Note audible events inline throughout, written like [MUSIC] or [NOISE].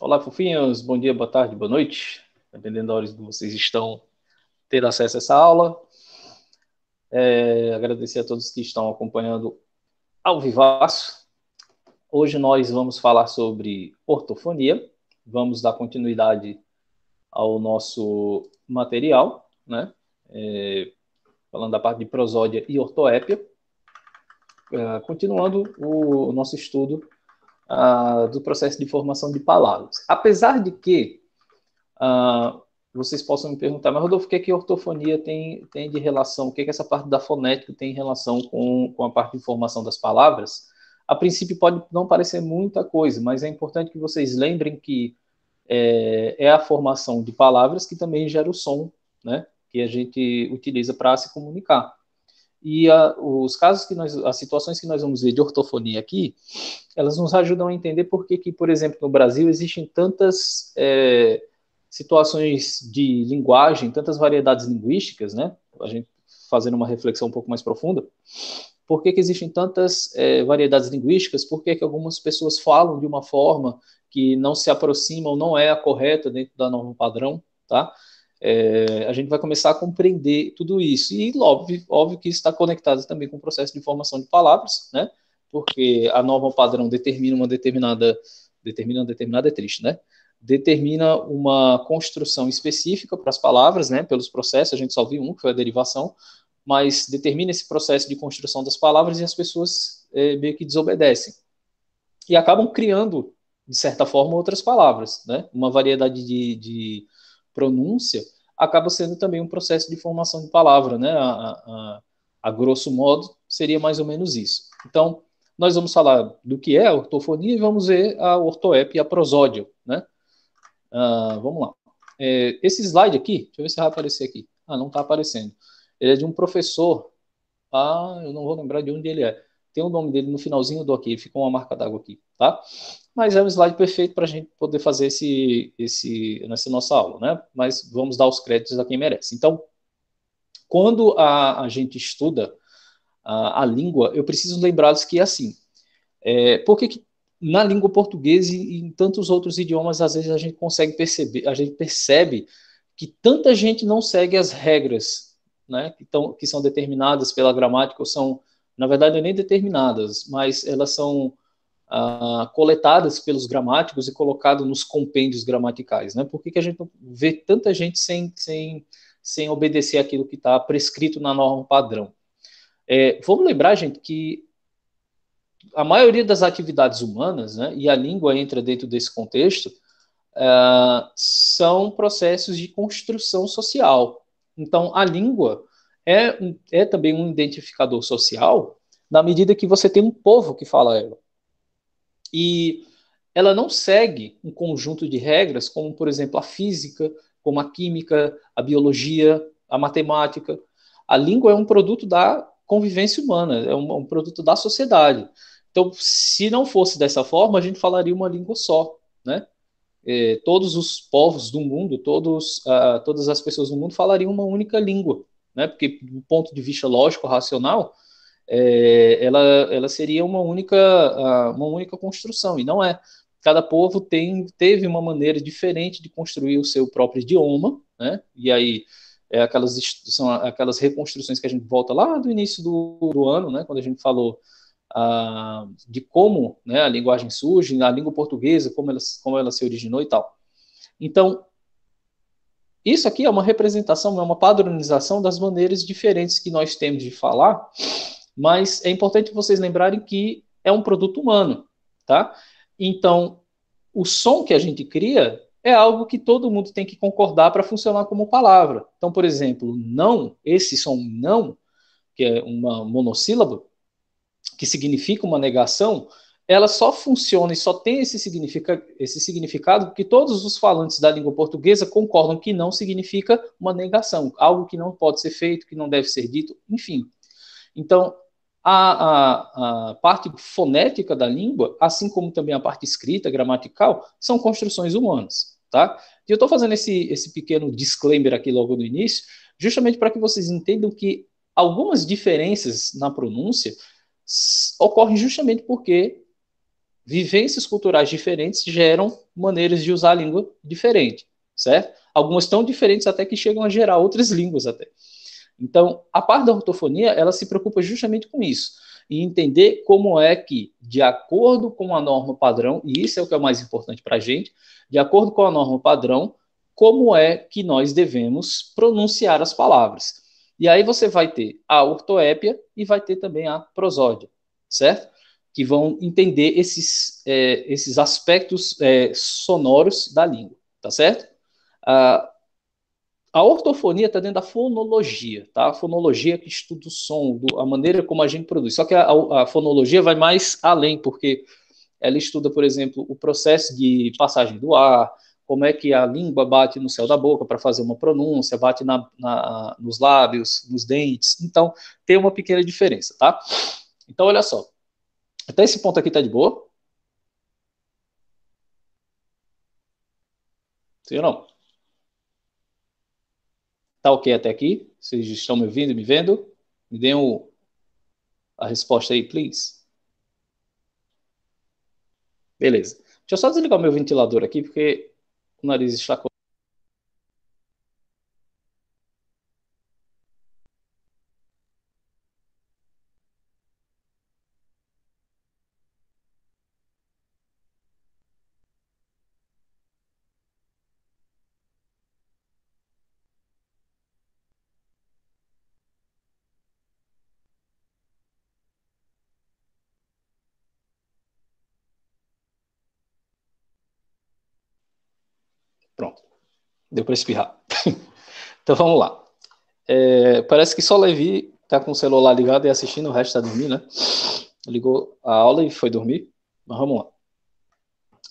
Olá, fofinhos. Bom dia, boa tarde, boa noite. Dependendo da hora que vocês estão tendo acesso a essa aula. É, agradecer a todos que estão acompanhando ao vivaço. Hoje nós vamos falar sobre ortofonia. Vamos dar continuidade ao nosso material, né? É, falando da parte de prosódia e ortoépia. É, continuando o nosso estudo uh, do processo de formação de palavras. Apesar de que uh, vocês possam me perguntar, mas Rodolfo, o que é que ortofonia tem, tem de relação? O que é que essa parte da fonética tem em relação com, com a parte de formação das palavras? A princípio pode não parecer muita coisa, mas é importante que vocês lembrem que é, é a formação de palavras que também gera o som, né? Que a gente utiliza para se comunicar. E a, os casos que nós, as situações que nós vamos ver de ortofonia aqui, elas nos ajudam a entender por que, que por exemplo, no Brasil existem tantas é, situações de linguagem, tantas variedades linguísticas, né? A gente fazendo uma reflexão um pouco mais profunda. Por que, que existem tantas é, variedades linguísticas? Por que, que algumas pessoas falam de uma forma que não se aproxima ou não é a correta dentro da norma padrão, tá? é, a gente vai começar a compreender tudo isso. E óbvio, óbvio que está conectado também com o processo de formação de palavras, né? Porque a norma padrão determina uma determinada. Determina uma determinada é triste, né? Determina uma construção específica para as palavras, né? Pelos processos, a gente só viu um, que foi a derivação, mas determina esse processo de construção das palavras e as pessoas é, meio que desobedecem. E acabam criando, de certa forma, outras palavras, né? Uma variedade de, de pronúncia acaba sendo também um processo de formação de palavra, né? A, a, a grosso modo, seria mais ou menos isso. Então, nós vamos falar do que é a ortofonia e vamos ver a ortoep e a prosódia, né? Uh, vamos lá. É, esse slide aqui, deixa eu ver se vai aparecer aqui. Ah, não está aparecendo. Ele é de um professor. Ah, eu não vou lembrar de onde ele é tem o nome dele no finalzinho do aqui, ficou uma marca d'água aqui, tá? Mas é um slide perfeito para a gente poder fazer esse, esse, nessa nossa aula, né? Mas vamos dar os créditos a quem merece. Então, quando a, a gente estuda a, a língua, eu preciso lembrá-los que é assim. É, por que, que na língua portuguesa e em tantos outros idiomas, às vezes a gente consegue perceber, a gente percebe que tanta gente não segue as regras, né, que, tão, que são determinadas pela gramática ou são na verdade, é nem determinadas, mas elas são ah, coletadas pelos gramáticos e colocadas nos compêndios gramaticais. Né? Por que, que a gente vê tanta gente sem, sem, sem obedecer aquilo que está prescrito na norma padrão? É, vamos lembrar, gente, que a maioria das atividades humanas, né, e a língua entra dentro desse contexto, ah, são processos de construção social. Então, a língua é, é também um identificador social na medida que você tem um povo que fala ela. E ela não segue um conjunto de regras, como, por exemplo, a física, como a química, a biologia, a matemática. A língua é um produto da convivência humana, é um, é um produto da sociedade. Então, se não fosse dessa forma, a gente falaria uma língua só, né? É, todos os povos do mundo, todos, uh, todas as pessoas do mundo falariam uma única língua né? Porque do ponto de vista lógico, racional, é, ela, ela seria uma única, uma única construção e não é. Cada povo tem, teve uma maneira diferente de construir o seu próprio idioma, né? E aí é aquelas são aquelas reconstruções que a gente volta lá do início do, do ano, né? Quando a gente falou de como né, a linguagem surge, a língua portuguesa, como ela, como ela se originou e tal. Então, isso aqui é uma representação, é uma padronização das maneiras diferentes que nós temos de falar, mas é importante vocês lembrarem que é um produto humano, tá? Então, o som que a gente cria é algo que todo mundo tem que concordar para funcionar como palavra. Então, por exemplo, não, esse som não, que é uma monossílaba, que significa uma negação, ela só funciona e só tem esse, significa, esse significado que todos os falantes da língua portuguesa concordam que não significa uma negação, algo que não pode ser feito, que não deve ser dito, enfim. Então, a, a, a parte fonética da língua, assim como também a parte escrita, gramatical, são construções humanas, tá? E eu estou fazendo esse, esse pequeno disclaimer aqui logo no início, justamente para que vocês entendam que algumas diferenças na pronúncia ocorrem justamente porque vivências culturais diferentes geram maneiras de usar a língua diferente, certo? Algumas tão diferentes até que chegam a gerar outras línguas até. Então, a parte da ortofonia, ela se preocupa justamente com isso, e entender como é que, de acordo com a norma padrão, e isso é o que é o mais importante para a gente, de acordo com a norma padrão, como é que nós devemos pronunciar as palavras. E aí você vai ter a ortoépia e vai ter também a prosódia, certo? que vão entender esses, é, esses aspectos é, sonoros da língua, tá certo? A, a ortofonia está dentro da fonologia, tá? A fonologia que estuda o som, do, a maneira como a gente produz. Só que a, a fonologia vai mais além, porque ela estuda, por exemplo, o processo de passagem do ar, como é que a língua bate no céu da boca para fazer uma pronúncia, bate na, na, nos lábios, nos dentes. Então, tem uma pequena diferença, tá? Então, olha só. Até esse ponto aqui tá de boa? Sim ou não? Tá ok até aqui? Vocês estão me ouvindo e me vendo? Me dêem um... a resposta aí, please. Beleza. Deixa eu só desligar o meu ventilador aqui, porque o nariz está... com Deu para espirrar. [LAUGHS] então vamos lá. É, parece que só Levi está com o celular ligado e assistindo, o resto está dormindo, né? Ligou a aula e foi dormir. Mas vamos lá.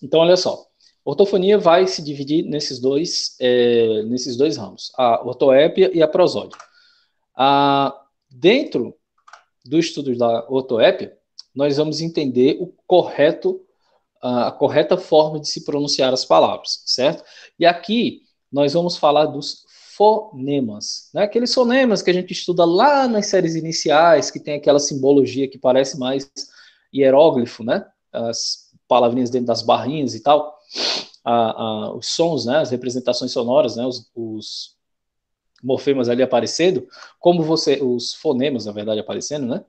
Então olha só. Ortofonia vai se dividir nesses dois, é, nesses dois ramos, a ortoépia e a prosódia. Ah, dentro do estudo da ortoépia, nós vamos entender o correto, a correta forma de se pronunciar as palavras, certo? E aqui nós vamos falar dos fonemas, né? Aqueles fonemas que a gente estuda lá nas séries iniciais, que tem aquela simbologia que parece mais hieróglifo, né? As palavrinhas dentro das barrinhas e tal, a, a, os sons, né? As representações sonoras, né? Os, os, morfemas ali aparecendo, como você, os fonemas, na verdade, aparecendo, né?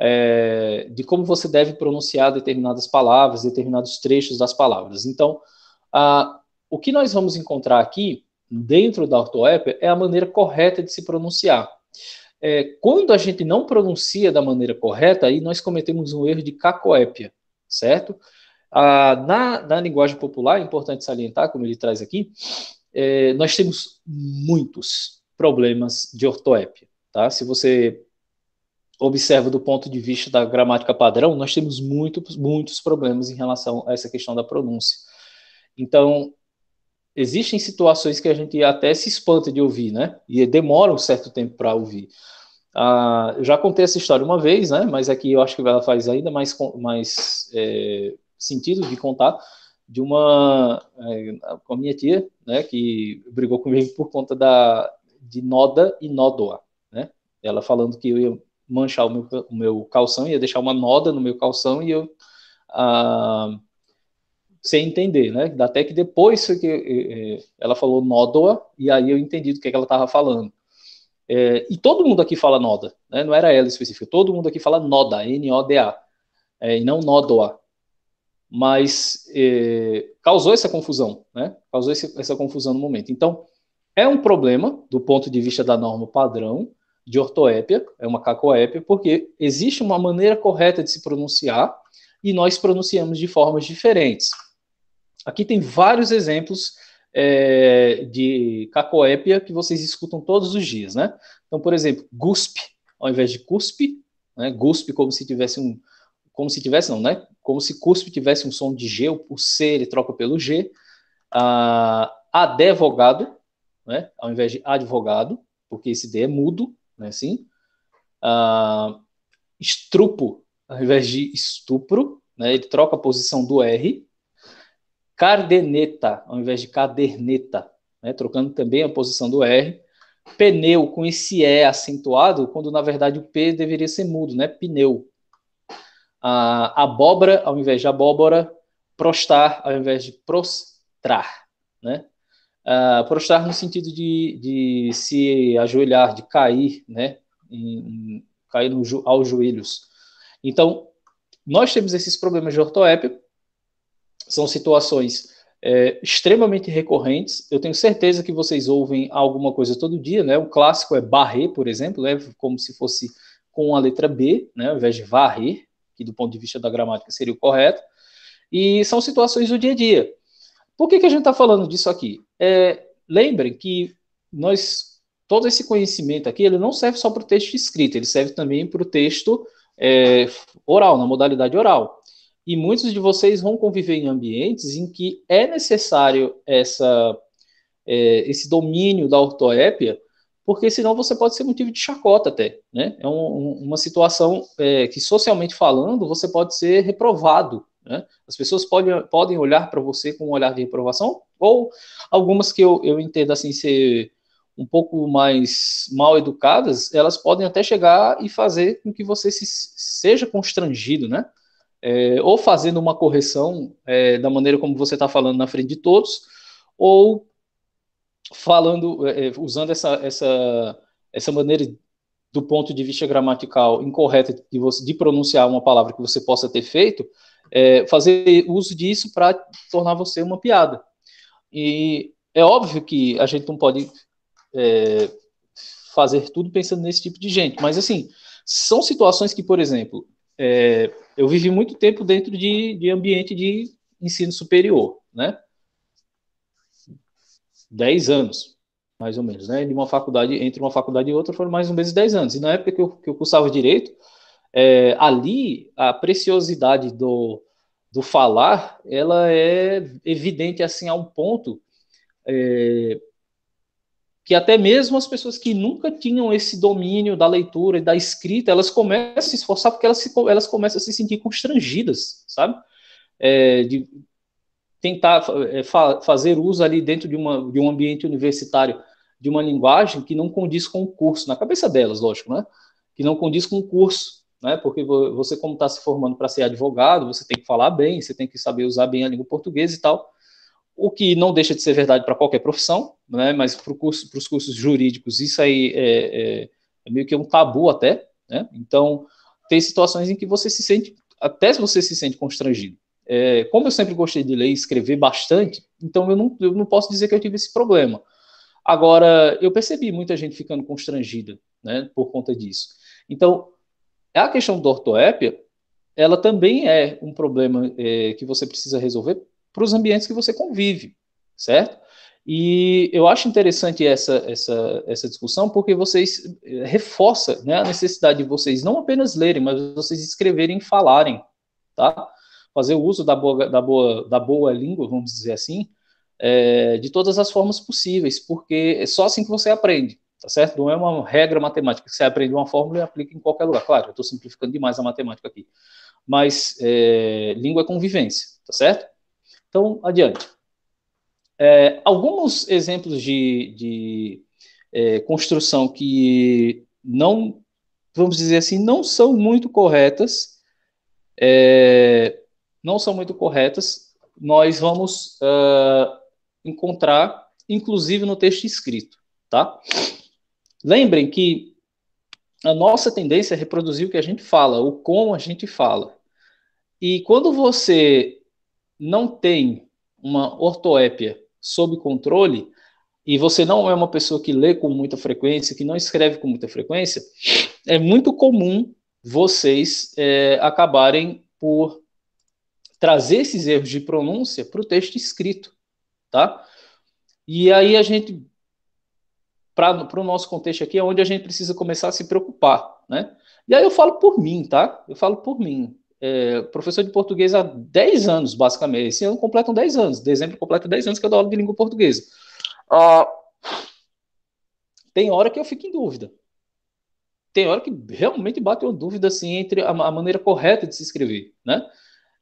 É, de como você deve pronunciar determinadas palavras, determinados trechos das palavras. Então, a o que nós vamos encontrar aqui, dentro da ortoépia, é a maneira correta de se pronunciar. É, quando a gente não pronuncia da maneira correta, aí nós cometemos um erro de cacoépia, certo? Ah, na, na, linguagem popular, é importante salientar, como ele traz aqui, é, nós temos muitos problemas de ortoépia, tá? Se você observa do ponto de vista da gramática padrão, nós temos muitos, muitos problemas em relação a essa questão da pronúncia. Então, existem situações que a gente até se espanta de ouvir, né? E demora um certo tempo para ouvir. Ah, eu já contei essa história uma vez, né? Mas aqui é eu acho que ela faz ainda mais, mais é, sentido de contar de uma é, com a minha tia, né? Que brigou comigo por conta da de noda e nódoa, né? Ela falando que eu ia manchar o meu, o meu calção, ia deixar uma noda no meu calção e eu ah, sem entender, né? Até que depois que eh, eh, ela falou nódoa, e aí eu entendi do que, é ela estava falando. É, e todo mundo aqui fala noda, né? não era ela específica, todo mundo aqui fala noda, N-O-D-A, é, e não nódoa. Mas eh, causou essa confusão, né? Causou esse, essa confusão no momento. Então, é um problema do ponto de vista da norma padrão de ortoépia, é uma cacoépia, porque existe uma maneira correta de se pronunciar e nós pronunciamos de formas diferentes. Aqui tem vários exemplos é, de cacoépia que vocês escutam todos os dias, né? Então, por exemplo, gusp, ao invés de cuspe, né? como se tivesse um, como se tivesse não, né? Como se cuspe tivesse um som de g, o c ele troca pelo g. Ah, advogado, né? Ao invés de advogado, porque esse d é mudo, né? Assim. Ah, estrupo, ao invés de estupro, né? Ele troca a posição do r cardeneta, ao invés de caderneta, né? trocando também a posição do R. Pneu com esse E acentuado, quando na verdade o P deveria ser mudo, né? Pneu. abóbora, ao invés de abóbora, prostar, ao invés de prostrar, né? Uh, prostrar no sentido de, de se ajoelhar, de cair, né? Em, em, cair no, aos joelhos. Então, nós temos esses problemas de ortoépia são situações é, extremamente recorrentes. Eu tenho certeza que vocês ouvem alguma coisa todo dia, né? O clássico é barrer, por exemplo, né? como se fosse com a letra B, né? ao invés de varrer, que do ponto de vista da gramática seria o correto. E são situações do dia a dia. Por que, que a gente está falando disso aqui? É, lembrem que nós todo esse conhecimento aqui ele não serve só para o texto escrito, ele serve também para o texto é, oral, na modalidade oral e muitos de vocês vão conviver em ambientes em que é necessário essa, é, esse domínio da ortoépia, porque senão você pode ser motivo de chacota até, né? É um, uma situação é, que, socialmente falando, você pode ser reprovado, né? As pessoas podem, podem olhar para você com um olhar de reprovação, ou algumas que eu, eu entendo, assim, ser um pouco mais mal educadas, elas podem até chegar e fazer com que você se, seja constrangido, né? é, ou fazendo uma correção é, da maneira como você está falando na frente de todos, ou falando, é, é, usando essa, essa, essa maneira do ponto de vista gramatical incorreta de, você, de pronunciar uma palavra que você possa ter feito, é, fazer uso disso para tornar você uma piada. E é óbvio que a gente não pode é, fazer tudo pensando nesse tipo de gente, mas assim, são situações que, por exemplo, é, eu vivi muito tempo dentro de, de ambiente de ensino superior, né? Dez anos, mais ou menos, né? De uma faculdade, entre uma faculdade e outra, foram mais ou menos dez anos. E na época que eu, que eu cursava direito, é, ali a preciosidade do, do falar, ela é evidente, assim, a um ponto... É, que até mesmo as pessoas que nunca tinham esse domínio da leitura e da escrita, elas começam a se esforçar porque elas, se, elas começam a se sentir constrangidas, sabe? É, de tentar é, fa fazer uso ali dentro de, uma, de um ambiente universitário de uma linguagem que não condiz com o curso, na cabeça delas, lógico, né? Que não condiz com o curso, né? Porque você, como está se formando para ser advogado, você tem que falar bem, você tem que saber usar bem a língua portuguesa e tal o que não deixa de ser verdade para qualquer profissão, né, mas para curso, os cursos jurídicos isso aí é, é, é, meio que um tabu até, né, então tem situações em que você se sente, até se você se sente constrangido. É, como eu sempre gostei de ler e escrever bastante, então eu não, eu não posso dizer que eu tive esse problema. Agora, eu percebi muita gente ficando constrangida, né, por conta disso. Então, a questão do ortoépia, ela também é um problema é, que você precisa resolver para os ambientes que você convive, certo? E eu acho interessante essa, essa, essa discussão porque vocês eh, reforça né, a necessidade de vocês não apenas lerem, mas vocês escreverem e falarem, tá? Fazer o uso da boa, da boa, da boa língua, vamos dizer assim, é, de todas as formas possíveis, porque é só assim que você aprende, tá certo? Não é uma regra matemática que você aprende uma fórmula e aplica em qualquer lugar. Claro, eu estou simplificando demais a matemática aqui. Mas é, língua é convivência, tá certo? Então, adiante. É, alguns exemplos de, de é, construção que não, vamos dizer assim, não são muito corretas, é, não são muito corretas, nós vamos uh, encontrar, inclusive no texto escrito, tá? Lembrem que a nossa tendência é reproduzir o que a gente fala, o como a gente fala. E quando você não tem uma ortoépia sob controle e você não é uma pessoa que lê com muita frequência, que não escreve com muita frequência, é muito comum vocês é, acabarem por trazer esses erros de pronúncia para o texto escrito, tá? E aí a gente, para o nosso contexto aqui, é onde a gente precisa começar a se preocupar, né? E aí eu falo por mim, tá? Eu falo por mim é, professor de português há 10 anos, basicamente. Esse ano completam 10 anos. Dezembro completa 10 anos que eu dou aula de língua portuguesa. Ah. tem hora que eu fico em dúvida. Tem hora que realmente bate uma dúvida assim, entre a, a maneira correta de se escrever. Né?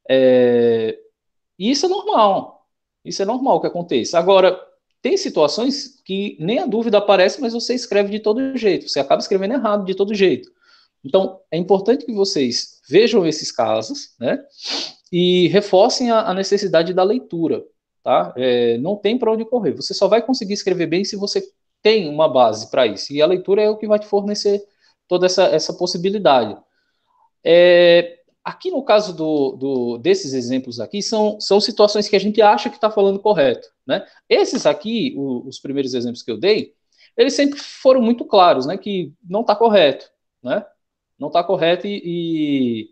É, e isso é normal. Isso é normal que aconteça. Agora, tem situações que nem a dúvida aparece, mas você escreve de todo jeito. Você acaba escrevendo errado de todo jeito. Então, é importante que vocês vejam esses casos, né? E reforcem a, a necessidade da leitura, tá? É, não tem para onde correr. Você só vai conseguir escrever bem se você tem uma base para isso. E a leitura é o que vai te fornecer toda essa, essa possibilidade. É, aqui no caso do, do, desses exemplos aqui, são, são situações que a gente acha que está falando correto. Né? Esses aqui, o, os primeiros exemplos que eu dei, eles sempre foram muito claros, né? Que não está correto. Né? não está correto e, e,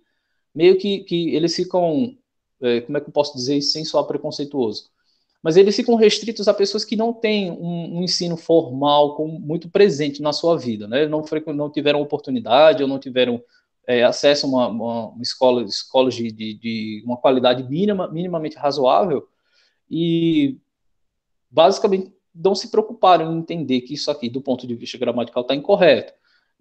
meio que, que eles ficam, é, como é que eu posso dizer isso sem soar preconceituoso? Mas eles ficam restritos a pessoas que não têm um, um ensino formal com, muito presente na sua vida, né? Não, não tiveram oportunidade ou não tiveram é, acesso a uma, uma escola, escolas de, de, de, uma qualidade mínima minimamente razoável e basicamente não se preocuparam em entender que isso aqui, do ponto de vista gramatical, está incorreto.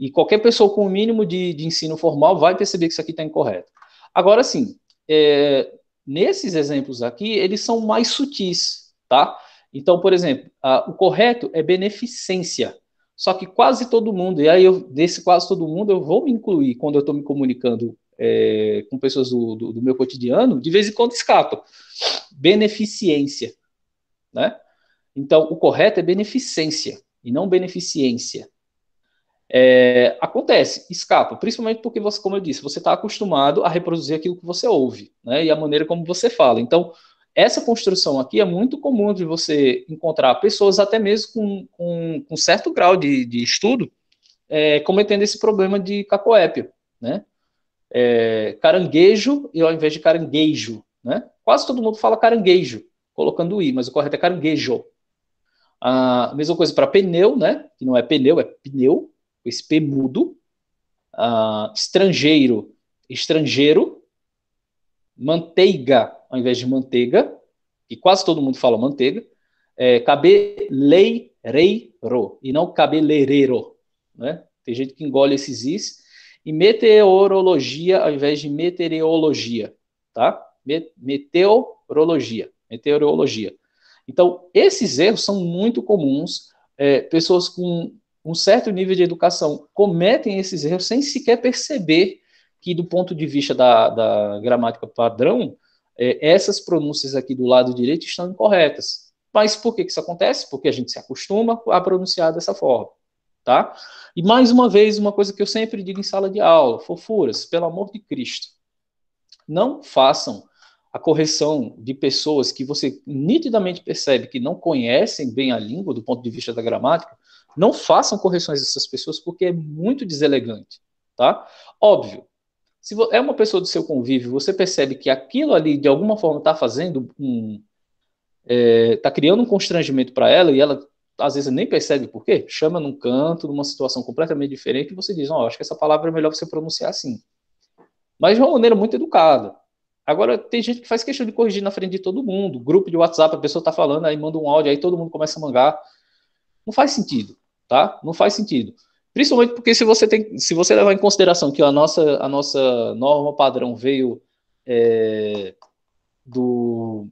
E qualquer pessoa com o mínimo de, de ensino formal vai perceber que isso aqui está incorreto. Agora sim, é, nesses exemplos aqui, eles são mais sutis, tá? Então, por exemplo, a, o correto é beneficência. Só que quase todo mundo, e aí eu, desse quase todo mundo, eu vou me incluir quando eu estou me comunicando é, com pessoas do, do, do, meu cotidiano, de vez em quando escapa. Beneficiência. Né? Então, o correto é beneficência e não beneficência. É, acontece, escapa, principalmente porque você, como eu disse, você está acostumado a reproduzir aquilo que você ouve, né? E a maneira como você fala. Então, essa construção aqui é muito comum de você encontrar pessoas, até mesmo com, com, com certo grau de, de estudo, é, cometendo esse problema de cacoépio, né? É, caranguejo e ao invés de caranguejo, né? Quase todo mundo fala caranguejo, colocando o i, mas o correto é caranguejo. A mesma coisa para pneu, né? Que não é pneu, é pneu o SP mudo, uh, estrangeiro, estrangeiro, manteiga ao invés de manteiga, que quase todo mundo fala manteiga, é, cabeleireiro e não cabeleireiro, né? Tem gente que engole esses is. E meteorologia ao invés de meteorologia, tá? Meteorologia, meteorologia. Então, esses erros são muito comuns, é, pessoas com um certo nível de educação cometem esses erros sem sequer perceber que, do ponto de vista da, da gramática padrão, é, essas pronúncias aqui do lado direito estão incorretas. Mas por que, que isso acontece? Porque a gente se acostuma a pronunciar dessa forma. Tá? E mais uma vez, uma coisa que eu sempre digo em sala de aula: fofuras, pelo amor de Cristo. Não façam a correção de pessoas que você nitidamente percebe que não conhecem bem a língua do ponto de vista da gramática, não façam correções dessas pessoas porque é muito deselegante, tá? Óbvio. Se é uma pessoa do seu convívio, você percebe que aquilo ali de alguma forma está fazendo um, está é, criando um constrangimento para ela e ela às vezes nem percebe por quê. Chama num canto, numa situação completamente diferente e você diz: "Não, oh, acho que essa palavra é melhor você pronunciar assim". Mas de uma maneira muito educada. Agora, tem gente que faz questão de corrigir na frente de todo mundo. Grupo de WhatsApp, a pessoa está falando, aí manda um áudio, aí todo mundo começa a mangar. Não faz sentido tá? Não faz sentido. Principalmente porque se você tem, se você levar em consideração que a nossa a nossa norma padrão veio é, do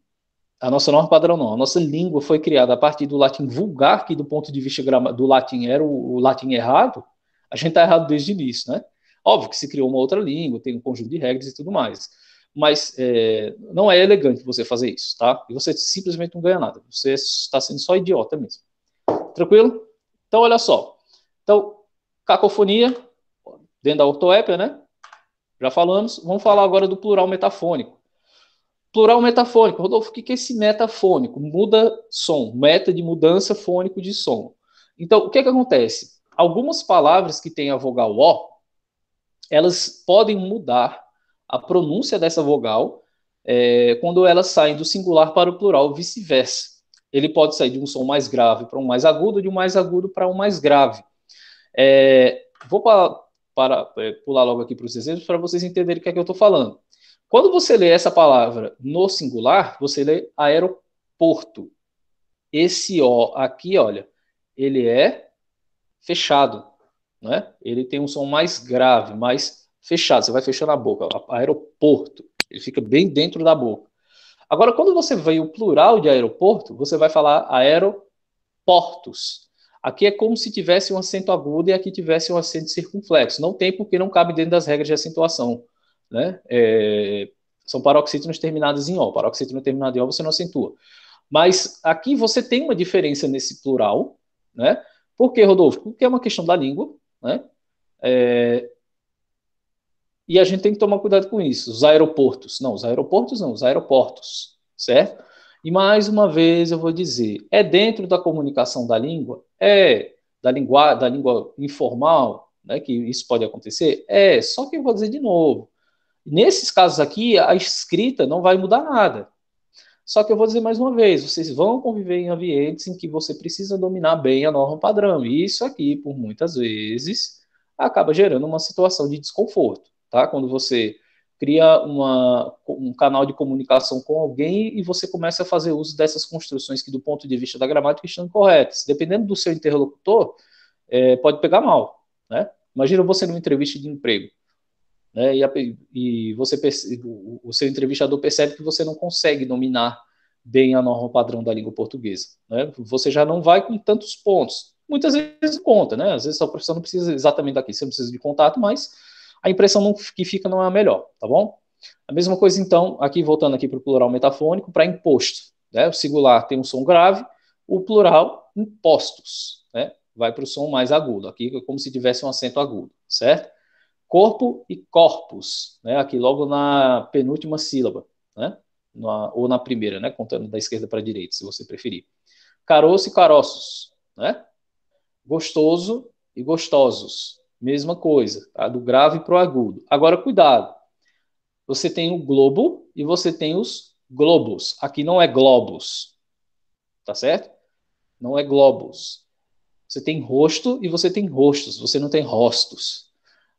a nossa norma padrão não, a nossa língua foi criada a partir do latim vulgar, que do ponto de vista do latim era o, o latim errado, a gente está errado desde o início, né? Óbvio que se criou uma outra língua, tem um conjunto de regras e tudo mais, mas é, não é elegante você fazer isso, tá? E você simplesmente não ganha nada, você está sendo só idiota mesmo. Tranquilo? Então, olha só. Então, cacofonia, dentro da ortoépia, né? Já falamos. Vamos falar agora do plural metafônico. Plural metafônico. Rodolfo, o que é esse metafônico? Muda som. Meta de mudança, fônico de som. Então, o que, é que acontece? Algumas palavras que têm a vogal O, elas podem mudar a pronúncia dessa vogal é, quando elas saem do singular para o plural, vice-versa ele pode sair de um som mais grave para um mais agudo, de um mais agudo para um mais grave. É, vou para, para é, pular logo aqui para os exemplos para vocês entenderem o que é que eu estou falando. Quando você lê essa palavra no singular, você lê aeroporto. Esse O aqui, olha, ele é fechado, né? Ele tem um som mais grave, mais fechado. Você vai fechando a boca. Aeroporto. Ele fica bem dentro da boca. Agora, quando você vê o plural de aeroporto, você vai falar aeroportos. Aqui é como se tivesse um acento agudo e aqui tivesse um acento circunflexo. Não tem porque não cabe dentro das regras de acentuação. Né? É, são paroxítonos terminados em O. Paroxítono terminado em O você não acentua. Mas aqui você tem uma diferença nesse plural, né? Por quê, Rodolfo? Porque é uma questão da língua, né? É, e a gente tem que tomar cuidado com isso. Os aeroportos. Não, os aeroportos não, os aeroportos. Certo? E mais uma vez eu vou dizer: é dentro da comunicação da língua? É. Da língua, da língua informal? Né, que isso pode acontecer? É. Só que eu vou dizer de novo: nesses casos aqui, a escrita não vai mudar nada. Só que eu vou dizer mais uma vez: vocês vão conviver em ambientes em que você precisa dominar bem a norma padrão. E isso aqui, por muitas vezes, acaba gerando uma situação de desconforto tá? Quando você cria uma, um canal de comunicação com alguém e você começa a fazer uso dessas construções que, do ponto de vista da gramática, estão corretas. Dependendo do seu interlocutor, é, pode pegar mal. Né? Imagina você numa entrevista de emprego. Né? E, a, e você percebe, o, o seu entrevistador percebe que você não consegue dominar bem a norma padrão da língua portuguesa. Né? Você já não vai com tantos pontos. Muitas vezes conta, né? Às vezes a profissão não precisa exatamente daqui, você não precisa de contato, mas a impressão que fica não é a melhor, tá bom? A mesma coisa, então, aqui voltando aqui para o plural metafônico, para imposto. Né? O singular tem um som grave, o plural, impostos. Né? Vai para o som mais agudo, aqui é como se tivesse um acento agudo, certo? Corpo e corpus, né? aqui logo na penúltima sílaba, né? Na, ou na primeira, né? contando da esquerda para a direita, se você preferir. Caroço e caroços, né? gostoso e gostosos, mesma coisa, tá? do grave para o agudo. Agora, cuidado, você tem o globo e você tem os globos. Aqui não é globos, tá certo? Não é globos. Você tem rosto e você tem rostos, você não tem rostos.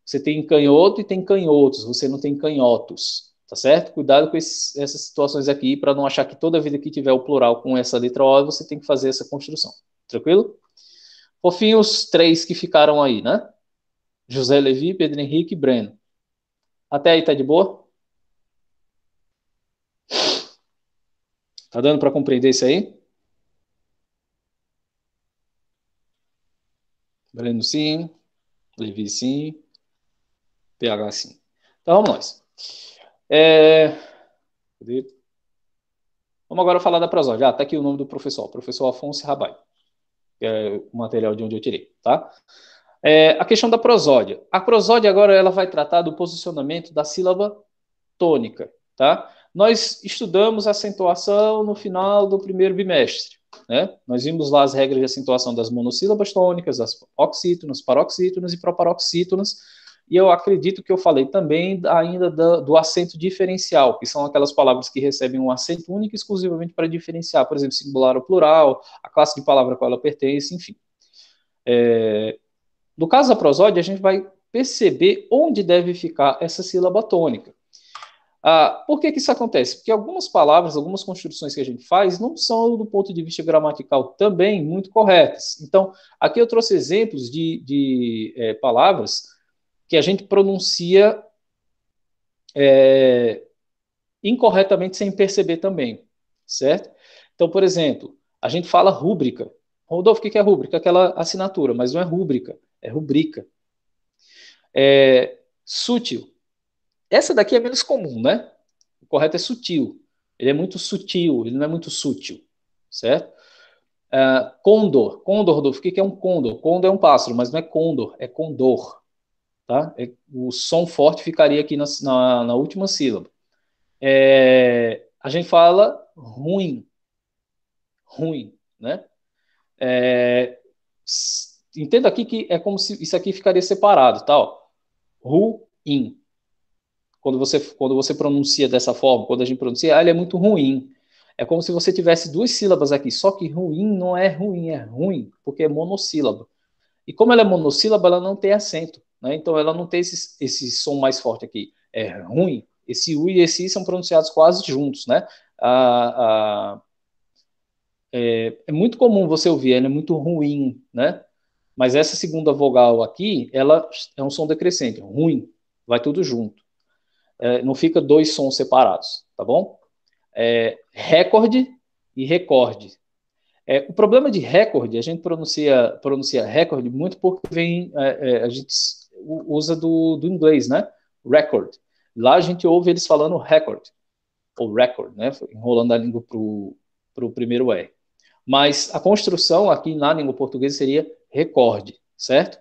Você tem canhoto e tem canhotos, você não tem canhotos, tá certo? Cuidado com esses, essas situações aqui para não achar que toda vida que tiver o plural com essa letra O, você tem que fazer essa construção. Tranquilo? Por fim, os três que ficaram aí, né? José Levi, Pedro Henrique e Breno. Até aí tá de boa? Tá dando para compreender isso aí? Breno sim, Levi sim, PH sim. Então vamos nós. É... Vamos agora falar da prosódia. Ah, tá aqui o nome do professor, professor Afonso Rabai. É o material de onde eu tirei, tá? É, a questão da prosódia. A prosódia agora ela vai tratar do posicionamento da sílaba tônica, tá? Nós estudamos acentuação no final do primeiro bimestre, né? Nós vimos lá as regras de acentuação das monossílabas tônicas, das oxítonas, paroxítonas e proparoxítonas, e eu acredito que eu falei também ainda do, do acento diferencial, que são aquelas palavras que recebem um acento único exclusivamente para diferenciar, por exemplo, singular ou plural, a classe de palavra a qual ela pertence, enfim. É, no caso da prosódia, a gente vai perceber onde deve ficar essa sílaba tônica. Ah, por que, que isso acontece? Porque algumas palavras, algumas construções que a gente faz não são, do ponto de vista gramatical, também muito corretas. Então, aqui eu trouxe exemplos de, de é, palavras que a gente pronuncia é, incorretamente sem perceber também, certo? Então, por exemplo, a gente fala rúbrica. Rodolfo, o que é rúbrica? Aquela assinatura, mas não é rúbrica é rubrica. É, sutil. Essa daqui é menos comum, né? O correto é sutil. Ele é muito sutil, ele não é muito sutil, certo? Uh, condor. Condor, Rodolfo, o que é um condor? Condor é um pássaro, mas não é condor, é condor. Tá? É, o som forte ficaria aqui na, na, na última sílaba. É, a gente fala ruim. Ruim, né? É, entenda aqui que é como se isso aqui ficaria separado, tá? Ó. Ruim. Quando você, quando você pronuncia dessa forma, quando a gente pronuncia, ah, ele é muito ruim. É como se você tivesse duas sílabas aqui, só que ruim não é ruim, é ruim, porque é monossílaba. E como ela é monossílaba, ela não tem acento, né? Então ela não tem esse, esse som mais forte aqui. É ruim. Esse u e esse i são pronunciados quase juntos, né? A, a, é, é, muito comum você ouvir, ele é muito ruim, né? Mas essa segunda vogal aqui, ela é um som decrescente, é ruim, vai tudo junto. É, não fica dois sons separados, tá bom? É, recorde e recorde. É, o problema de recorde, a gente pronuncia, pronuncia recorde muito porque vem, é, é, a gente usa do, do inglês, né? Record. Lá a gente ouve eles falando record, ou record, né? Enrolando a língua para o primeiro R. Mas a construção aqui na língua portuguesa seria recorde, certo?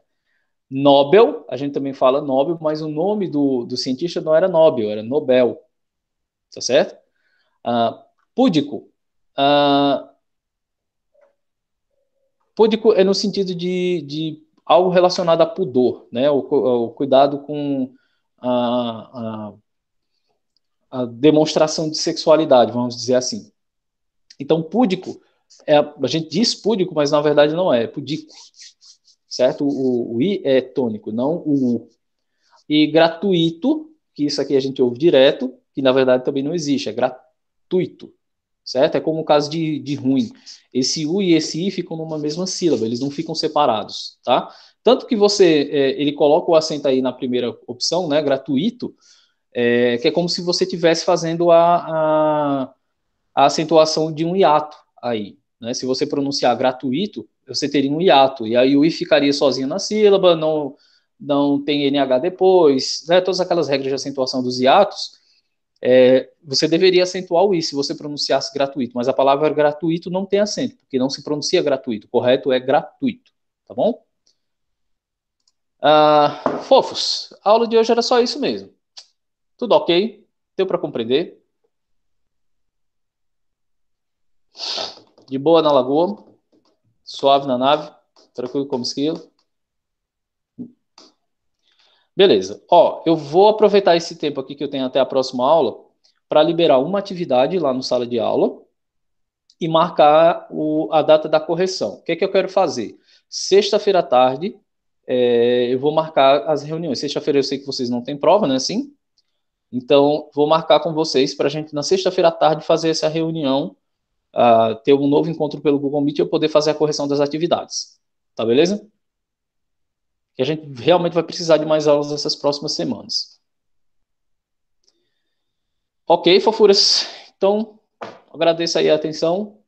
Nobel, a gente também fala Nobel, mas o nome do, do cientista não era Nobel, era Nobel. Tá certo? Uh, púdico. Uh, púdico é no sentido de, de algo relacionado a pudor, né? O, o cuidado com a, a, a demonstração de sexualidade, vamos dizer assim. Então, púdico é, a gente diz púdico, mas na verdade não é, é pudico. Certo? O, o I é tônico, não o U. E gratuito, que isso aqui a gente ouve direto, que na verdade também não existe, é gratuito. Certo? É como o caso de, de ruim. Esse U e esse I ficam numa mesma sílaba, eles não ficam separados, tá? Tanto que você, é, ele coloca o acento aí na primeira opção, né, gratuito, é, que é como se você estivesse fazendo a, a, a acentuação de um hiato aí, né? Se você pronunciar gratuito, você teria um hiato, e aí o i ficaria sozinho na sílaba, não, não tem NH depois, né? todas aquelas regras de acentuação dos hiatos, é, você deveria acentuar o i se você pronunciasse gratuito, mas a palavra gratuito não tem acento, porque não se pronuncia gratuito, correto é gratuito, tá bom? Ah, fofos, a aula de hoje era só isso mesmo. Tudo ok? Deu para compreender? de boa na lagoa, suave na nave, tranquilo como esquilo. Beleza. Ó, eu vou aproveitar esse tempo aqui que eu tenho até a próxima aula para liberar uma atividade lá no sala de aula e marcar o, a data da correção. O que é que eu quero fazer? Sexta-feira à tarde, é, eu vou marcar as reuniões. Sexta-feira eu sei que vocês não têm prova, né? Assim? Então, vou marcar com vocês para a gente, na sexta-feira à tarde, fazer essa reunião uh, ter um novo encontro pelo Google Meet e eu poder fazer a correção das atividades. Tá beleza? Que a gente realmente vai precisar de mais aulas nessas próximas semanas. Ok, fofuras. Então, agradeço aí a atenção.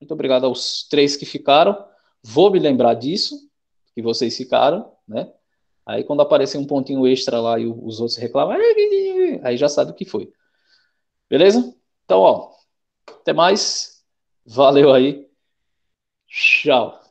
Muito obrigado aos três que ficaram. Vou me lembrar disso, que vocês ficaram, né? Aí quando aparecer um pontinho extra lá e os outros reclamam, aí já sabe o que foi. Beleza? Então, ó, até mais. Valeu aí. Tchau.